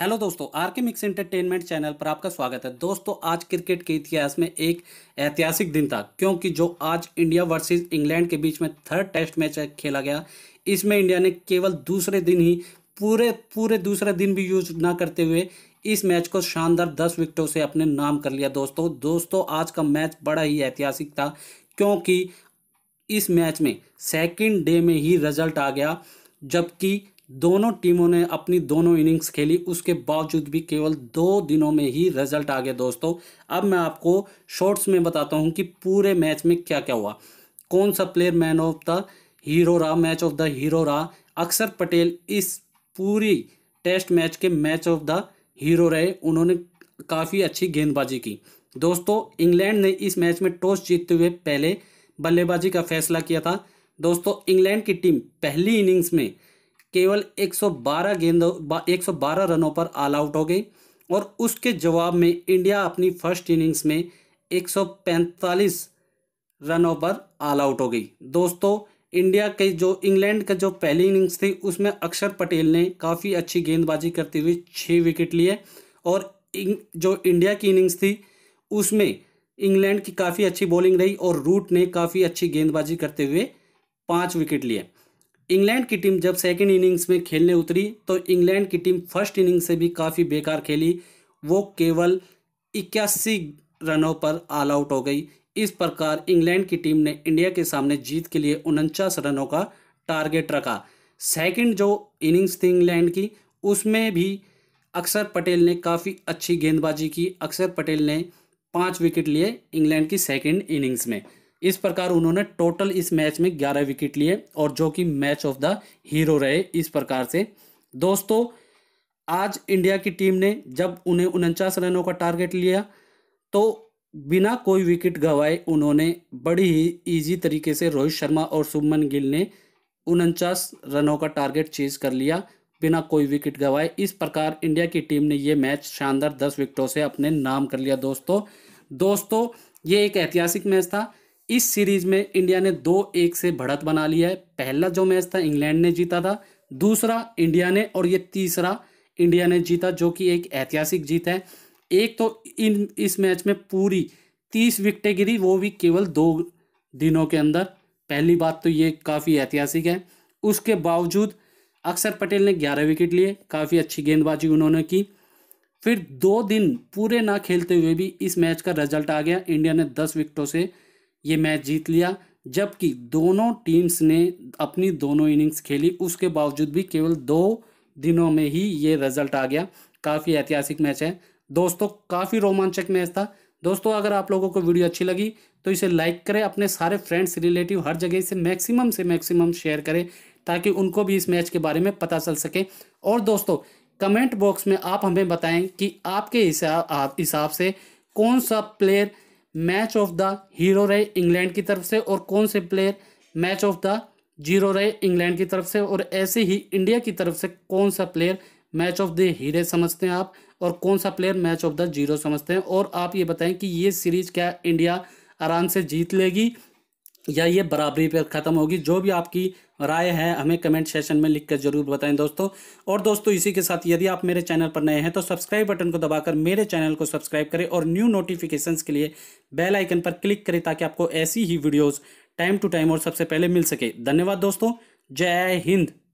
hello दोस्तों are के mix entertainment channel पर आपका स्वागत है दोस्तों आज क्रिकेट के इतिहास में एक ऐतिहासिक दिन था क्योंकि जो आज इंडिया वर्सेस इंग्लैंड के बीच में थर्ड टेस्ट मैच खेला गया इसमें इंडिया ने केवल दूसरे दिन ही पूरे पूरे दूसरे दिन भी यूज ना करते हुए इस मैच को शानदार दस विकेटों से अपने नाम कर लिया दोस्तों दोस्तों आज का मैच बड़ा ही ऐतिहासिक था क्योंकि इस मैच में सेकेंड डे में ही रिजल्ट आ गया जबकि दोनों टीमों ने अपनी दोनों इनिंग्स खेली उसके बावजूद भी केवल दो दिनों में ही रिजल्ट आ गया दोस्तों अब मैं आपको शॉर्ट्स में बताता हूँ कि पूरे मैच में क्या क्या हुआ कौन सा player man of the hero रहा मैच ऑफ द हीरो रहा अक्षर पटेल इस पूरी टेस्ट मैच के मैच ऑफ द हीरो रहे उन्होंने काफ़ी अच्छी गेंदबाजी की दोस्तों इंग्लैंड ने इस मैच में टॉस जीतते हुए पहले बल्लेबाजी का फैसला किया था दोस्तों इंग्लैंड की टीम पहली इनिंग्स में केवल 112 गेंदों 112 रनों पर ऑल आउट हो गई और उसके जवाब में इंडिया अपनी फर्स्ट इनिंग्स में 145 रनों पर ऑल आउट हो गई दोस्तों इंडिया के जो इंग्लैंड का जो पहली इनिंग्स थी उसमें अक्षर पटेल ने काफ़ी अच्छी गेंदबाजी करते हुए छः विकेट लिए और जो इंडिया की इनिंग्स थी उसमें इंग्लैंड की काफ़ी अच्छी बॉलिंग रही और रूट ने काफ़ी अच्छी गेंदबाजी करते हुए पाँच विकेट लिए इंग्लैंड की टीम जब सेकेंड इनिंग्स में खेलने उतरी तो इंग्लैंड की टीम फर्स्ट इनिंग्स से भी काफ़ी बेकार खेली वो केवल इक्यासी रनों पर ऑल आउट हो गई इस प्रकार इंग्लैंड की टीम ने इंडिया के सामने जीत के लिए उनचास रनों का टारगेट रखा सेकंड जो इनिंग्स थी इंग्लैंड की उसमें भी अक्षर पटेल ने काफ़ी अच्छी गेंदबाजी की अक्षर पटेल ने पाँच विकेट लिए इंग्लैंड की सेकेंड इनिंग्स में इस प्रकार उन्होंने टोटल इस मैच में ग्यारह विकेट लिए और जो कि मैच ऑफ द हीरो रहे इस प्रकार से दोस्तों आज इंडिया की टीम ने जब उन्हें उनचास रनों का टारगेट लिया तो बिना कोई विकेट गंवाए उन्होंने बड़ी ही ईजी तरीके से रोहित शर्मा और सुमन गिल ने उनचास रनों का टारगेट चेज कर लिया बिना कोई विकेट गंवाए इस प्रकार इंडिया की टीम ने ये मैच शानदार दस विकेटों से अपने नाम कर लिया दोस्तों दोस्तों ये एक ऐतिहासिक मैच था इस सीरीज में इंडिया ने दो एक से बढ़त बना लिया है पहला जो मैच था इंग्लैंड ने जीता था दूसरा इंडिया ने और ये तीसरा इंडिया ने जीता जो कि एक ऐतिहासिक जीत है एक तो इन इस मैच में पूरी तीस विकटें गिरी वो भी केवल दो दिनों के अंदर पहली बात तो ये काफ़ी ऐतिहासिक है उसके बावजूद अक्षर पटेल ने ग्यारह विकेट लिए काफ़ी अच्छी गेंदबाजी उन्होंने की फिर दो दिन पूरे ना खेलते हुए भी इस मैच का रिजल्ट आ गया इंडिया ने दस विकटों से ये मैच जीत लिया जबकि दोनों टीम्स ने अपनी दोनों इनिंग्स खेली उसके बावजूद भी केवल दो दिनों में ही ये रिजल्ट आ गया काफ़ी ऐतिहासिक मैच है दोस्तों काफ़ी रोमांचक मैच था दोस्तों अगर आप लोगों को वीडियो अच्छी लगी तो इसे लाइक करें अपने सारे फ्रेंड्स रिलेटिव हर जगह इसे मैक्सिमम से मैक्सिमम शेयर करें ताकि उनको भी इस मैच के बारे में पता चल सके और दोस्तों कमेंट बॉक्स में आप हमें बताएं कि आपके हिसाब हिसाब से कौन सा player match of the hero रहे इंग्लैंड की तरफ से और कौन से player match of the zero रहे इंग्लैंड की तरफ से और ऐसे ही इंडिया की तरफ से कौन सा प्लेयर मैच ऑफ द हीरे समझते हैं आप और कौन सा player match of the zero समझते हैं और आप ये बताएं कि ये सीरीज क्या इंडिया आराम से जीत लेगी या ये बराबरी पर ख़त्म होगी जो भी आपकी राय है हमें कमेंट सेशन में लिख कर ज़रूर बताएं दोस्तों और दोस्तों इसी के साथ यदि आप मेरे चैनल पर नए हैं तो सब्सक्राइब बटन को दबाकर मेरे चैनल को सब्सक्राइब करें और न्यू नोटिफिकेशंस के लिए बेल आइकन पर क्लिक करें ताकि आपको ऐसी ही वीडियोज़ टाइम टू टाइम और सबसे पहले मिल सके धन्यवाद दोस्तों जय हिंद